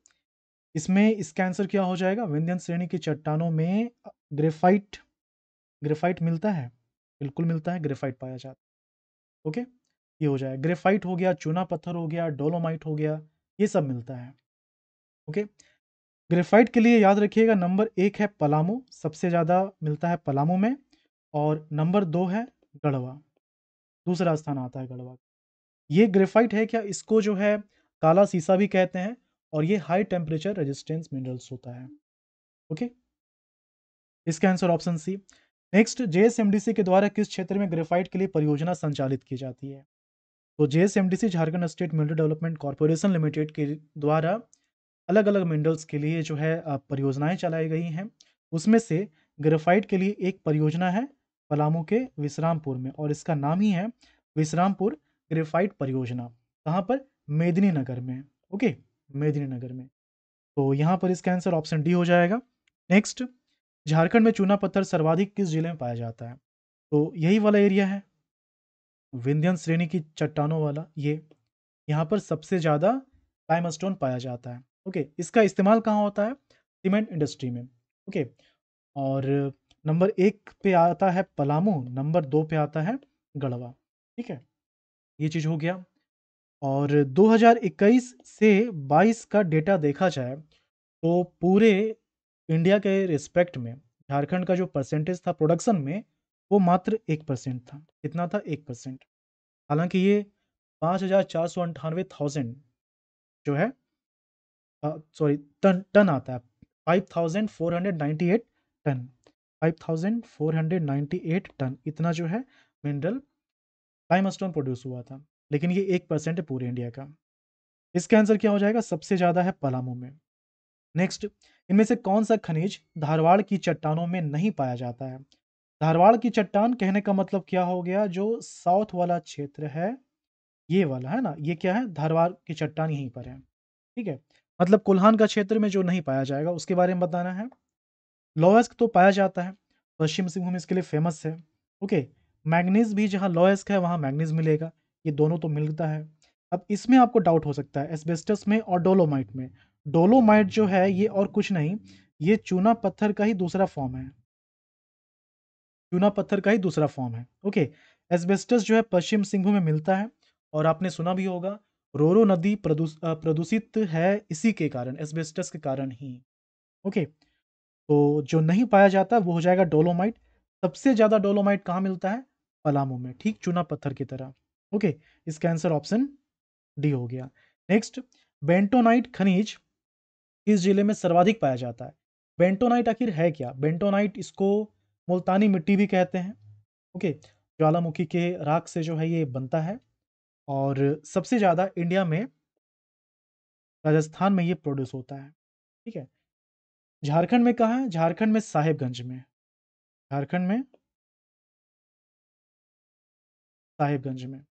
इसमें इसका आंसर क्या हो जाएगा विंध्यन श्रेणी की चट्टानों में ग्रेफाइट ग्रेफाइट मिलता है बिल्कुल मिलता है ग्रेफाइट पाया जाता है ओके ये हो जाएगा ग्रेफाइट हो गया चूना पत्थर हो गया डोलोमाइट हो गया ये सब मिलता है ओके ग्रेफाइट के लिए याद रखिएगा नंबर एक है पलामू सबसे ज़्यादा मिलता है पलामू में और नंबर दो है गढ़वा दूसरा स्थान आता है गढ़वा ये ग्रेफाइट है क्या इसको जो है काला सीसा भी कहते हैं और ये हाई टेम्परेचर रेजिस्टेंस मिनरल्स होता है ओके okay? इसका answer option C next JSMDC के द्वारा किस क्षेत्र में ग्रेफाइट के लिए परियोजना संचालित की जाती है तो JSMDC Jharkhand state mineral development corporation limited के द्वारा अलग अलग मिनरल्स के लिए जो है परियोजनाएं चलाई गई हैं उसमें से ग्रेफाइट के लिए एक परियोजना है पलामू के विश्रामपुर में और इसका नाम ही है विश्रामपुर ग्रेफाइट परियोजना कहाँ पर मेदिनी नगर में ओके मेदिनीनगर में तो यहाँ पर इसका आंसर ऑप्शन डी हो जाएगा नेक्स्ट झारखंड में चूना पत्थर सर्वाधिक किस जिले में पाया जाता है तो यही वाला एरिया है विंध्यन श्रेणी की चट्टानों वाला ये यहाँ पर सबसे ज़्यादा लाइम स्टोन पाया जाता है ओके इसका इस्तेमाल कहाँ होता है सीमेंट इंडस्ट्री में ओके और नंबर एक पे आता है पलामू नंबर दो पे आता है गढ़वा ठीक है ये चीज़ हो गया और 2021 से 22 का डेटा देखा जाए तो पूरे इंडिया के रिस्पेक्ट में झारखंड का जो परसेंटेज था प्रोडक्शन में वो मात्र एक परसेंट था कितना था एक परसेंट हालांकि ये पाँच हज़ार चार सौ अंठानवे थाउजेंड जो है सॉरी टन टन आता है five thousand four hundred ninety eight ton five thousand four hundred ninety eight ton इतना जो है मिनरल टाइम प्रोड्यूस हुआ था लेकिन ये एक परसेंट है पूरे इंडिया का इसका आंसर क्या हो जाएगा सबसे ज़्यादा है पलामू में नेक्स्ट इनमें से कौन सा खनिज धारवाड़ की चट्टानों में नहीं पाया जाता है धारवाड़ की चट्टान कहने का मतलब क्या हो गया जो साउथ वाला क्षेत्र है ये वाला है ना ये क्या है धारवाड़ की चट्टान यहीं पर है ठीक है मतलब कोल्हान का क्षेत्र में जो नहीं पाया जाएगा उसके बारे में बताना है लॉयस्क तो पाया जाता है पश्चिम सिंहभूम इसके लिए फेमस है ओके मैग्नीज भी जहाँ लॉयस्क है वहाँ मैग्नीज मिलेगा ये दोनों तो मिलता है अब इसमें आपको डाउट हो सकता है एस्बेस्टस में और डोलोमाइट में डोलोमाइट जो है ये और कुछ नहीं ये चूना पत्थर का ही दूसरा फॉर्म है चूना पत्थर का ही दूसरा फॉर्म है ओके एस्बेस्टस जो है पश्चिम सिंहभूम में मिलता है और आपने सुना भी होगा रोरो नदी प्रदूषित है इसी के कारण एस्बेस्टस के कारण ही ओके तो जो नहीं पाया जाता वो हो जाएगा डोलोमाइट सबसे ज़्यादा डोलोमाइट कहाँ मिलता है पलामू में ठीक चूना पत्थर की तरह ओके इसका आंसर ऑप्शन डी हो गया नेक्स्ट बेंटोनाइट खनिज इस जिले में सर्वाधिक पाया जाता है बेंटोनाइट आखिर है क्या बेंटोनाइट इसको मुल्तानी मिट्टी भी कहते हैं ओके ज्वालामुखी के राख से जो है ये बनता है और सबसे ज़्यादा इंडिया में राजस्थान में ये प्रोड्यूस होता है ठीक है झारखंड में कहा है झारखंड में साहेबगंज में
झारखंड में साहिबगंज में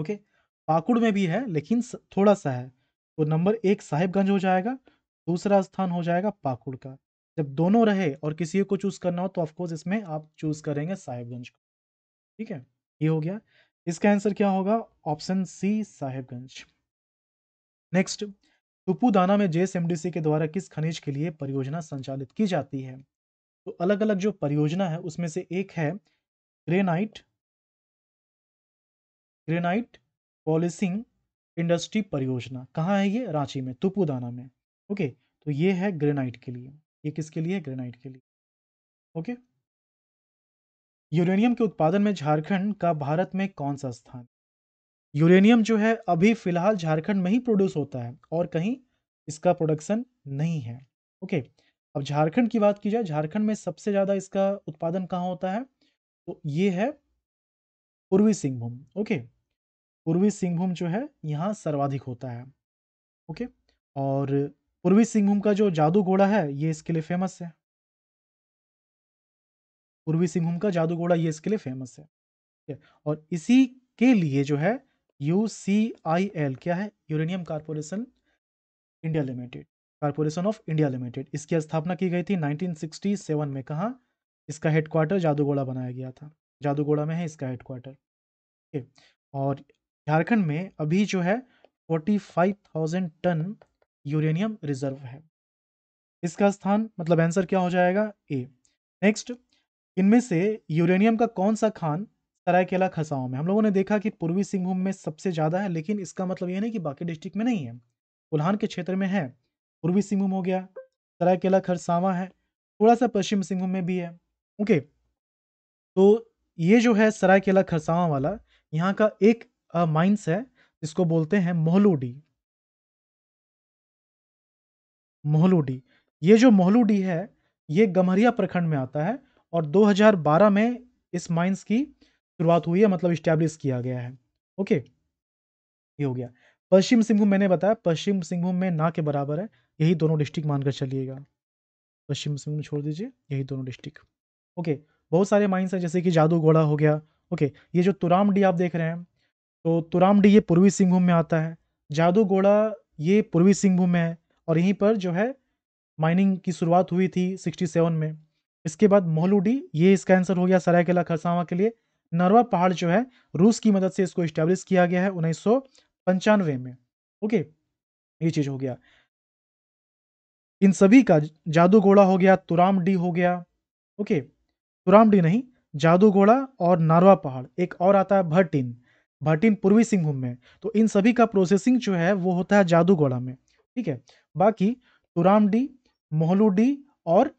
ओके पाकुड़ में भी है लेकिन थोड़ा सा है तो नंबर एक साहिबगंज हो जाएगा दूसरा स्थान हो जाएगा पाकुड़ का जब दोनों रहे और किसी को चूज करना हो तो ऑफकोर्स इसमें आप चूज करेंगे साहिबगंज को ठीक है ये हो गया इसका आंसर क्या होगा option C Sahibganj next Tupudana में जेएसएमडीसी के द्वारा किस खनिज के लिए परियोजना संचालित की जाती है तो अलग अलग जो परियोजना है उसमें से एक है ग्रेनाइट ग्रेनाइट पॉलिसिंग इंडस्ट्री परियोजना कहाँ है ये रांची में तुपुदाना में ओके तो ये है ग्रेनाइट के लिए ये किसके लिए ग्रेनाइट के लिए ओके यूरेनियम के उत्पादन में झारखंड का भारत में कौन सा स्थान यूरेनियम जो है अभी फिलहाल झारखंड में ही प्रोड्यूस होता है और कहीं इसका प्रोडक्शन नहीं है ओके अब झारखंड की बात की जाए झारखंड में सबसे ज़्यादा इसका उत्पादन कहाँ होता है तो ये है पूर्वी सिंहभूम ओके पूर्वी सिंहभूम जो है यहाँ सर्वाधिक होता है ओके और पूर्वी सिंहभूम का जो जादू घोड़ा है ये इसके लिए फेमस है पूर्वी सिंहभूम का जादू घोड़ा ये इसके लिए फेमस है और इसी के लिए जो है यू सी आई एल क्या है uranium corporation India limited corporation of India limited इसकी स्थापना की गई थी 1967 में कहा इसका हेडक्वार्टर जादूगोड़ा बनाया गया था जादूगोड़ा में है इसका हेडक्वार्टर ओके और झारखंड में अभी जो है forty five thousand ton uranium reserve है इसका स्थान मतलब आंसर क्या हो जाएगा ए नेक्स्ट इनमें से यूरेनियम का कौन सा खान सरायकेला खसाओं में हम लोगों ने देखा कि पूर्वी सिंहभूम में सबसे ज़्यादा है लेकिन इसका मतलब यह नहीं कि बाकी डिस्ट्रिक्ट में नहीं है कुल्हान के क्षेत्र में है पूर्वी सिंहभूम हो गया सरायकेला खरसावा है थोड़ा सा पश्चिम सिंहभूम में भी है ओके तो ये जो है सरायकेला खरसावा वाला यहाँ का एक माइंस है जिसको बोलते हैं मोहलूडी मोहलूडी ये जो मोहलूडी है ये गमहरिया प्रखंड में आता है और 2012 में इस माइंस की शुरुआत हुई है मतलब इस्टेब्लिश किया गया है ओके ये हो गया पश्चिम सिंहभूम मैंने बताया पश्चिम सिंहभूम में ना के बराबर है यही दोनों डिस्ट्रिक्ट मानकर चलिएगा पश्चिम सिंहभूम छोड़ दीजिए यही दोनों डिस्ट्रिक्ट ओके बहुत सारे माइंस हैं जैसे कि जादू घोड़ा हो गया ओके ये जो तुराम डी आप देख रहे हैं तो तुराम डी ये पूर्वी सिंहभूम में आता है जादू घोड़ा ये पूर्वी सिंहभूम में है और यहीं पर जो है माइनिंग की शुरुआत हुई थी सिक्सटी सेवन में इसके बाद मोहलूडी ये इसका आंसर हो गया सरायकेला खरसावा के लिए नरवा पहाड़ जो है रूस की मदद से इसको इस्टेब्लिश किया गया है उन्नीस में ओके ये चीज़ हो गया इन सभी का जादू घोड़ा हो गया तुराम डी हो गया ओके सुरामडी नहीं जादूगोड़ा और नारवा पहाड़ एक और आता है भटिन भटिन पूर्वी सिंहभूम में तो इन सभी का प्रोसेसिंग जो है वो होता है जादूगोड़ा में ठीक है बाकी तुरामडी मोहलूडी और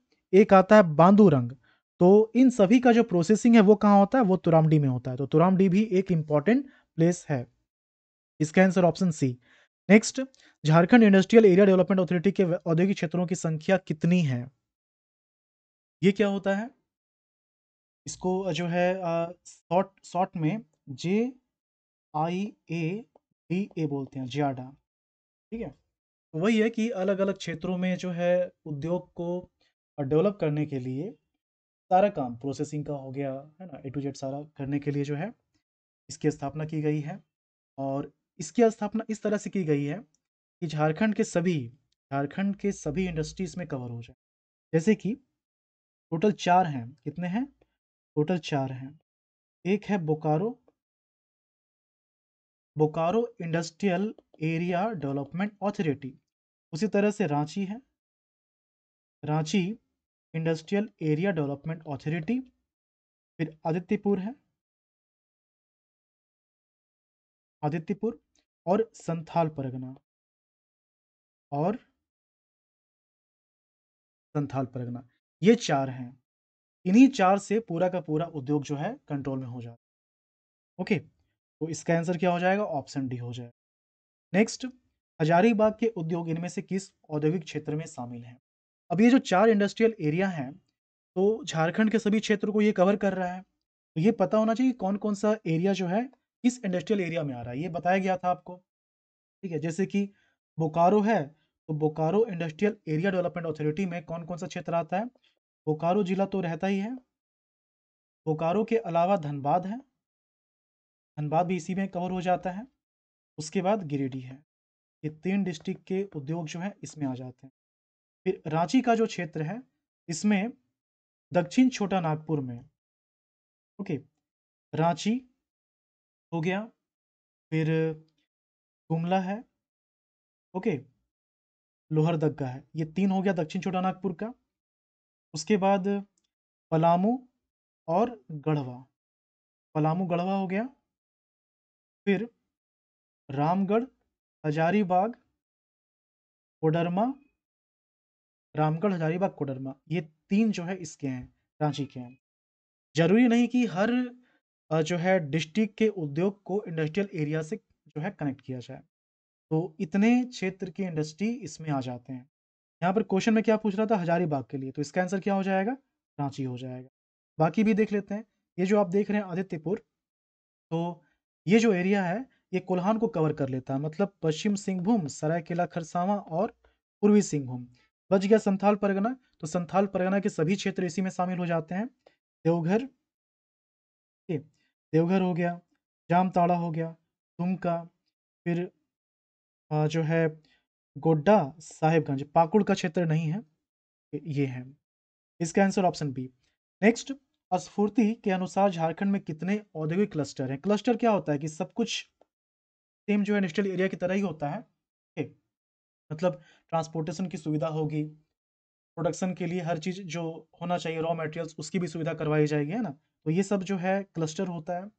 एक आता है बांदूरंग तो इन सभी का जो प्रोसेसिंग है वो कहाँ होता है वो तुरामडी में होता है तो तुरामडी भी एक इंपॉर्टेंट प्लेस है इसका answer option C next Jharkhand industrial area development authority के औद्योगिक क्षेत्रों की संख्या कितनी है ये क्या होता है इसको जो है शॉर्ट शॉर्ट में जे आई ए डी ए बोलते हैं जियाडा ठीक है तो वही है कि अलग अलग क्षेत्रों में जो है उद्योग को डेवलप करने के लिए सारा काम प्रोसेसिंग का हो गया है ना ए टू जेड सारा करने के लिए जो है इसकी स्थापना की गई है और इसकी स्थापना इस तरह से की गई है कि झारखंड के सभी झारखंड के सभी इंडस्ट्रीज में कवर हो जाए जैसे कि टोटल चार हैं कितने हैं टोटल चार हैं एक है Bokaro Bokaro industrial area development authority उसी तरह से रांची है Ranchi industrial area development
authority फिर आदित्यपुर है आदित्यपुर और संथाल परगना और संथाल परगना ये चार हैं
इन्हीं चार से पूरा का पूरा उद्योग जो है कंट्रोल में हो जाता है ओके तो इसका आंसर क्या हो जाएगा ऑप्शन डी हो जाएगा नेक्स्ट हजारीबाग के उद्योग इनमें से किस औद्योगिक क्षेत्र में शामिल है अब ये जो चार इंडस्ट्रियल एरिया है तो झारखंड के सभी क्षेत्र को ये कवर कर रहा है तो ये पता होना चाहिए कौन कौन सा एरिया जो है किस इंडस्ट्रियल एरिया में आ रहा है ये बताया गया था आपको ठीक है जैसे कि बोकारो है तो Bokaro industrial area development authority में कौन कौन सा क्षेत्र आता है बोकारो ज़िला तो रहता ही है बोकारो के अलावा धनबाद है धनबाद भी इसी में कवर हो जाता है उसके बाद गिरिडीह है ये तीन डिस्ट्रिक्ट के उद्योग जो है इसमें आ जाते हैं फिर रांची का जो क्षेत्र है इसमें दक्षिण छोटा नागपुर में ओके रांची हो गया
फिर गुमला है ओके
लोहरदग्गा है ये तीन हो गया दक्षिण छोटा नागपुर का उसके बाद पलामू और गढ़वा पलामू गढ़वा हो गया
फिर रामगढ़ हजारीबाग कोडरमा
रामगढ़ हजारीबाग कोडरमा ये तीन जो है इसके हैं रांची के हैं जरूरी नहीं कि हर जो है डिस्ट्रिक्ट के उद्योग को इंडस्ट्रियल एरिया से जो है कनेक्ट किया जाए तो इतने क्षेत्र की इंडस्ट्री इसमें आ जाते हैं यहाँ पर क्वेश्चन में क्या पूछ रहा था हजारीबाग के लिए तो इसका आंसर क्या हो जाएगा रांची हो जाएगा बाकी भी देख लेते हैं ये जो आप देख रहे हैं आदित्यपुर तो ये जो एरिया है ये कोल्हान को कवर कर लेता है मतलब पश्चिम सिंहभूम सरायकेला खरसावा और पूर्वी सिंहभूम बच गया संथाल परगना तो संथाल परगना के सभी क्षेत्र इसी में शामिल हो जाते हैं देवघर देवघर हो गया जामताड़ा हो गया दुमका फिर जो है गोड्डा साहेबगंज पाकुड़ का क्षेत्र नहीं है ये है इसका आंसर ऑप्शन बी नेक्स्ट स्फूर्ति के अनुसार झारखंड में कितने औद्योगिक क्लस्टर हैं क्लस्टर क्या होता है कि सब कुछ सेम जो है नेशनल एरिया की तरह ही होता है मतलब ट्रांसपोर्टेशन की सुविधा होगी प्रोडक्शन के लिए हर चीज़ जो होना चाहिए रॉ मटेरियल्स उसकी भी सुविधा करवाई जाएगी है ना तो ये सब जो है क्लस्टर होता है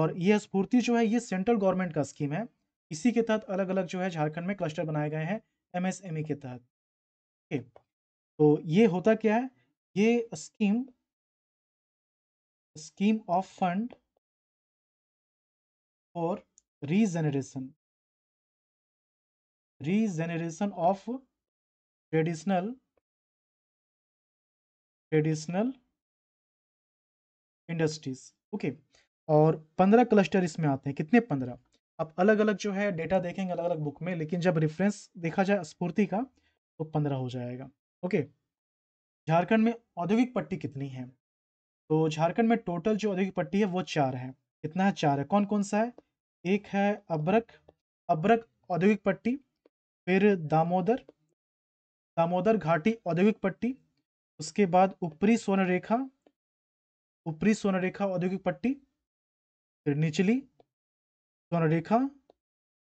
और ये स्फूर्ति जो है ये सेंट्रल गवर्नमेंट का स्कीम है इसी के तहत अलग अलग जो है झारखंड में क्लस्टर बनाए गए हैं एमएसएमई e के तहत ओके तो ये होता क्या है ये स्कीम
स्कीम ऑफ फंड और regeneration regeneration of traditional traditional
industries okay और पंद्रह क्लस्टर इसमें आते हैं कितने पंद्रह आप अलग अलग जो है डेटा देखेंगे अलग अलग बुक में लेकिन जब रेफरेंस देखा जाए स्फूर्ति का तो पंद्रह हो जाएगा ओके झारखंड में औद्योगिक पट्टी कितनी है तो झारखंड में टोटल जो औद्योगिक पट्टी है वो चार है कितना है चार है कौन कौन सा है एक है अब्रक अब्रक औद्योगिक पट्टी फिर दामोदर दामोदर घाटी औद्योगिक पट्टी उसके बाद ऊपरी सोनरेखा ऊपरी सोनरेखा औद्योगिक पट्टी फिर निचली स्वर्ण रेखा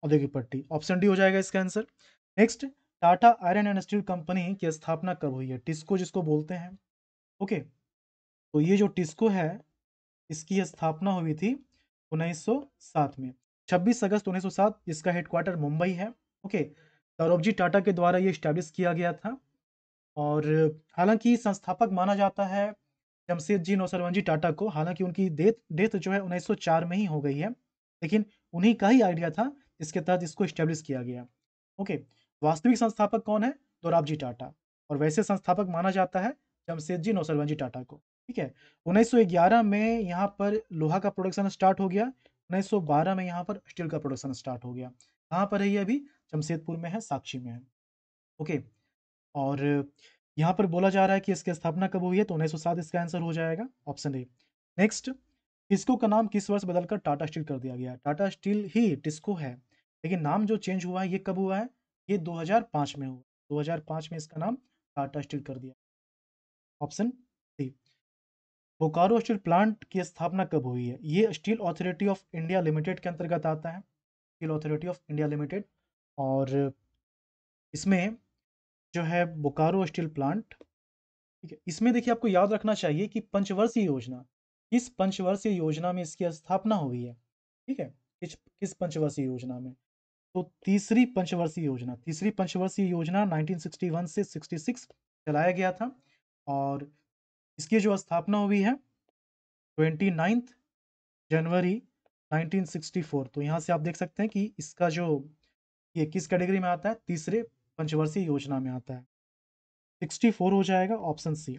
औद्योगिक पट्टी ऑप्शन डी हो जाएगा इसका answer next Tata iron and steel company की स्थापना कब हुई है टिस्को जिसको बोलते हैं ओके तो ये जो टिस्को है इसकी स्थापना हुई थी 1907 में 26 अगस्त 1907 इसका हेडक्वार्टर मुंबई है ओके सौरभ टाटा के द्वारा ये स्टैब्लिश किया गया था और हालांकि संस्थापक माना जाता है जमशेद जी नौसरवन जी टाटा को हालांकि उनकी डेथ डेथ जो है 1904 में ही हो गई है लेकिन उन्हीं का ही आइडिया था जिसके तहत इसको स्टेब्लिश किया गया ओके वास्तविक संस्थापक कौन है दोराबजी टाटा और वैसे संस्थापक माना जाता है जमशेद जी जी टाटा को ठीक है 1911 में यहाँ पर लोहा का प्रोडक्शन स्टार्ट हो गया 1912 में यहाँ पर स्टील का प्रोडक्शन स्टार्ट हो गया कहाँ पर है ये अभी जमशेदपुर में है साक्षी में है ओके और यहाँ पर बोला जा रहा है कि इसकी स्थापना कब हुई है तो सात इसका आंसर हो जाएगा ऑप्शन ए नेक्स्ट टिस्को का नाम किस वर्ष बदलकर टाटा स्टील कर दिया गया टाटा स्टील ही टिस्को है लेकिन नाम जो चेंज हुआ है ये कब हुआ है ये 2005 में हुआ 2005 में इसका नाम टाटा स्टील कर दिया option C Bokaro steel plant की स्थापना कब हुई है ये steel authority of India limited के अंतर्गत आता है steel authority of India limited और इसमें जो है बोकारो स्टील प्लांट ठीक है इसमें देखिए आपको याद रखना चाहिए कि पंचवर्षीय योजना किस पंचवर्षीय योजना में इसकी स्थापना हुई है ठीक है किस किस पंचवर्षीय योजना में तो तीसरी पंचवर्षीय योजना तीसरी पंचवर्षीय योजना 1961 से 66 चलाया गया था और इसकी जो स्थापना हुई है ट्वेंटी जनवरी 1964 तो यहाँ से आप देख सकते हैं कि इसका जो ये किस कैटेगरी में आता है तीसरे पंचवर्षीय योजना में आता है 64 हो जाएगा option C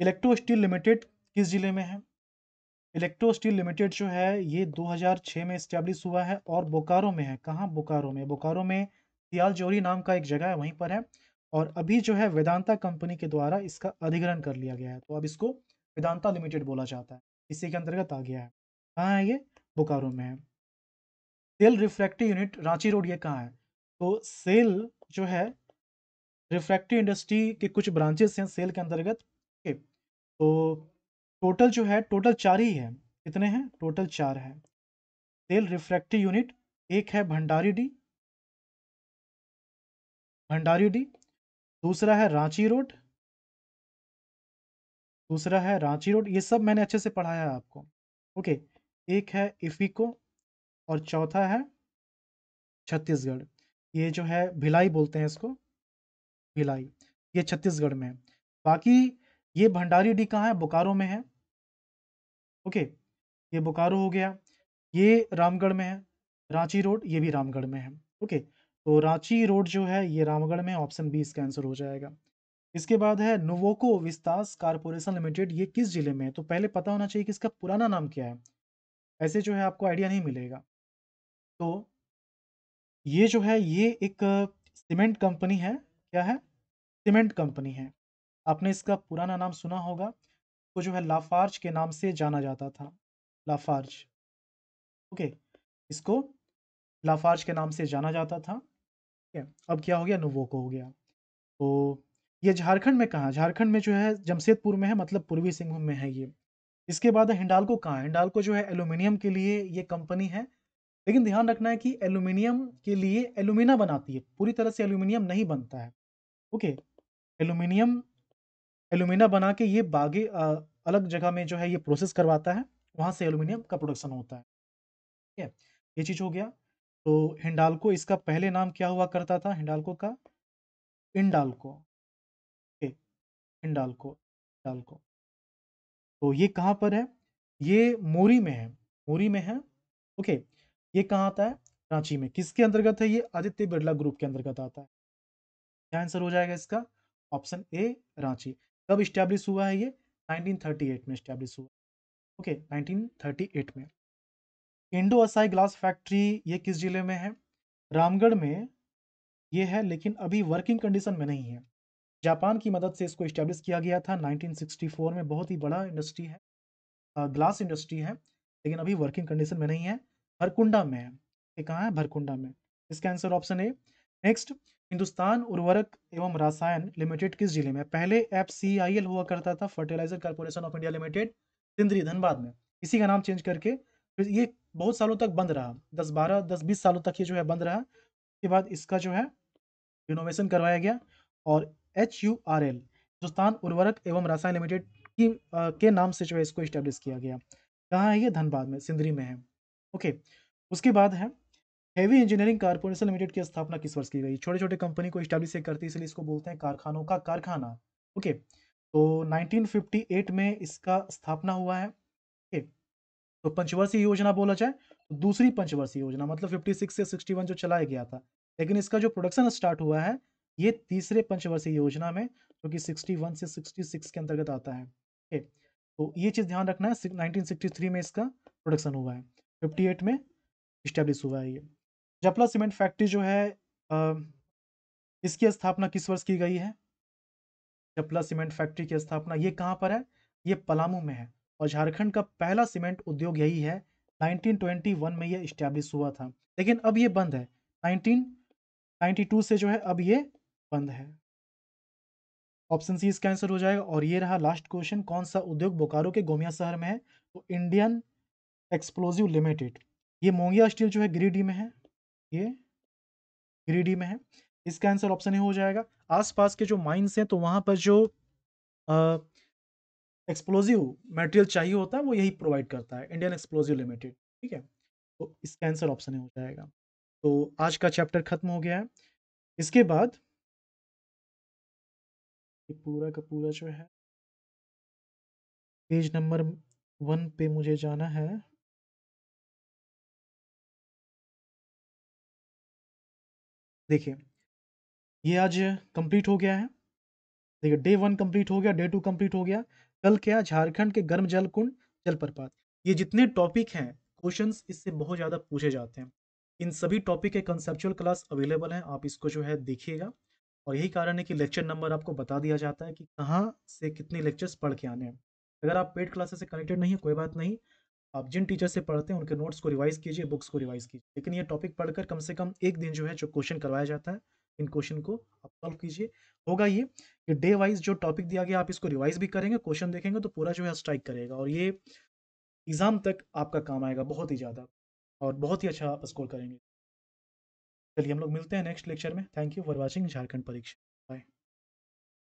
electro steel limited किस ज़िले में है इलेक्ट्रो स्टील लिमिटेड जो है ये 2006 में इस्टेब्लिश हुआ है और बोकारो में है कहाँ बोकारो में बोकारो में सियाल जोरी नाम का एक जगह है वहीं पर है और अभी जो है वेदांता कंपनी के द्वारा इसका अधिग्रहण कर लिया गया है तो अब इसको वेदांता लिमिटेड बोला जाता है इसी के अंतर्गत आ गया है कहाँ है ये बोकारो में है SAIL refractive unit Ranchi road ये कहाँ है तो सेल जो है रिफ्रैक्टिव इंडस्ट्री के कुछ ब्रांचेस हैं सेल के अंतर्गत तो टोटल जो है टोटल चार ही है कितने हैं टोटल चार है
तेल रिफ्रैक्टिव यूनिट एक है भंडारी डी
भंडारी डी दूसरा है रांची रोड दूसरा है रांची रोड ये सब मैंने अच्छे से पढ़ाया है आपको ओके एक है इफिको और चौथा है छत्तीसगढ़ ये जो है भिलाई बोलते हैं इसको भिलाई ये छत्तीसगढ़ में बाकी ये भंडारी डी कहाँ है बोकारो में है ओके ये बोकारो हो गया ये रामगढ़ में है रांची रोड ये भी रामगढ़ में है ओके तो रांची रोड जो है ये रामगढ़ में ऑप्शन बी इसका आंसर हो जाएगा इसके बाद है नोवोको विस्तास कारपोरेशन लिमिटेड ये किस जिले में है तो पहले पता होना चाहिए कि इसका पुराना नाम क्या है ऐसे जो है आपको आइडिया नहीं मिलेगा तो ये जो है ये एक सीमेंट कंपनी है क्या है सीमेंट कंपनी है आपने इसका पुराना नाम सुना होगा वो जो है लाफार्ज के नाम से जाना जाता था लाफार्ज ओके इसको लाफार्ज के नाम से जाना जाता था ठीक है अब क्या हो गया को हो गया तो ये झारखंड में कहाँ झारखंड में जो है जमशेदपुर में है मतलब पूर्वी सिंहभूम में है ये इसके बाद हिंडाल को कहाँ हिंडाल को जो है एल्यूमिनियम के लिए ये कंपनी है लेकिन ध्यान रखना है कि एलुमिनियम के लिए एलुमिना बनाती है पूरी तरह से एल्यूमिनियम नहीं बनता है ओके एल्यूमिनियम एलुमिना बना के ये बागे अलग जगह में जो है ये प्रोसेस करवाता है वहाँ से एल्यूमिनियम का प्रोडक्शन होता है ठीक है ये चीज़ हो गया तो हिंडालको इसका पहले नाम क्या हुआ करता था हिंडालको का इंडालको ओके हिंडालको हिंडालको तो ये कहाँ पर है ये मोरी में है मोरी में है ओके ये कहाँ आता है रांची में किसके अंतर्गत है ये आदित्य बिरला ग्रुप के अंतर्गत आता है क्या आंसर हो जाएगा इसका ऑप्शन ए रांची कब इस्टेब्लिश हुआ है ये 1938 में इस्टेब्लिश हुआ ओके okay, 1938 में इंडो असाई ग्लास फैक्ट्री ये किस जिले में है रामगढ़ में ये है लेकिन अभी वर्किंग कंडीशन में नहीं है जापान की मदद से इसको इस्टेब्लिश किया गया था 1964 में बहुत ही बड़ा इंडस्ट्री है ग्लास इंडस्ट्री है लेकिन अभी वर्किंग कंडीशन में नहीं है भरकुंडा में है कहाँ है भरकुंडा में इसका answer option A next Hindustan Urvarak एवं रसायन लिमिटेड किस जिले में पहले एफ हुआ करता था fertiliser corporation of India limited Sindri Dhanbad में इसी का नाम चेंज करके फिर ये बहुत सालों तक बंद रहा दस बारह दस बीस सालों तक ये जो है बंद रहा उसके बाद इसका जो है रिनोवेशन करवाया गया और H U R L Hindustan Urvarak एवं रसायन लिमिटेड की आ, के नाम से जो है इसको इस्टेब्लिश किया गया कहाँ है ये धनबाद में सिंदरी में है ओके उसके बाद है हैवी इंजीनियरिंग कारपोरेशन लिमिटेड की स्थापना किस वर्ष की गई छोटे छोटे कंपनी को स्टैब्लिश करते हैं इसलिए इसको बोलते हैं कारखानों का कारखाना ओके तो 1958 में इसका स्थापना हुआ है ओके तो पंचवर्षीय योजना बोला जाए तो दूसरी पंचवर्षीय योजना मतलब 56 से 61 जो चलाया गया था लेकिन इसका जो प्रोडक्शन स्टार्ट हुआ है ये तीसरे पंचवर्षीय योजना में जो कि सिक्सटी से सिक्सटी के अंतर्गत आता है ओके तो ये चीज़ ध्यान रखना है नाइनटीन में इसका प्रोडक्शन हुआ है फिफ्टी में इस्टेब्लिश हुआ है ये जपला सीमेंट फैक्ट्री जो है इसकी स्थापना किस वर्ष की गई है जपला सीमेंट फैक्ट्री की स्थापना ये कहाँ पर है ये पलामू में है और झारखंड का पहला सीमेंट उद्योग यही है 1921 में ये इस्टेब्लिश हुआ था लेकिन अब ये बंद है 1992 से जो है अब ये बंद है ऑप्शन सी इसका आंसर हो जाएगा और ये रहा लास्ट क्वेश्चन कौन सा उद्योग बोकारो के गोमिया शहर में है तो इंडियन एक्सप्लोजिव लिमिटेड ये मोंगिया स्टील जो है ग्रीडी में है ये गिरिडीह में है इसका आंसर ऑप्शन ए हो जाएगा आसपास के जो माइंस हैं तो वहाँ पर जो एक्सप्लोजिव मटेरियल चाहिए होता है वो यही प्रोवाइड करता है इंडियन एक्सप्लोजिव लिमिटेड ठीक है तो इसका आंसर ऑप्शन ए हो जाएगा तो आज का चैप्टर खत्म हो गया है इसके बाद
ये पूरा का पूरा जो है पेज नंबर वन पे मुझे जाना है देखिए ये आज
कंप्लीट हो गया है देखिए डे वन कंप्लीट हो गया डे टू कंप्लीट हो गया कल क्या झारखंड के गर्म जल कुंड जलप्रपात ये जितने टॉपिक हैं क्वेश्चन इससे बहुत ज़्यादा पूछे जाते हैं इन सभी टॉपिक के कंसेप्चुअल क्लास अवेलेबल हैं आप इसको जो है देखिएगा और यही कारण है कि लेक्चर नंबर आपको बता दिया जाता है कि कहाँ से कितने लेक्चर्स पढ़ के आने हैं अगर आप पेड क्लासेस से कनेक्टेड नहीं है कोई बात नहीं आप जिन टीचर से पढ़ते हैं उनके नोट्स को रिवाइज कीजिए बुक्स को रिवाइज कीजिए लेकिन ये टॉपिक पढ़कर कम से कम एक दिन जो है जो क्वेश्चन करवाया जाता है इन क्वेश्चन को आप सॉल्व कीजिए होगा ये कि डे वाइज जो टॉपिक दिया गया आप इसको रिवाइज भी करेंगे क्वेश्चन देखेंगे तो पूरा जो है स्ट्राइक करेगा और ये एग्ज़ाम तक आपका काम आएगा बहुत ही ज़्यादा और बहुत ही अच्छा आप स्कोर करेंगे चलिए हम लोग मिलते हैं नेक्स्ट लेक्चर में thank you for watching Jharkhand
Pariksha bye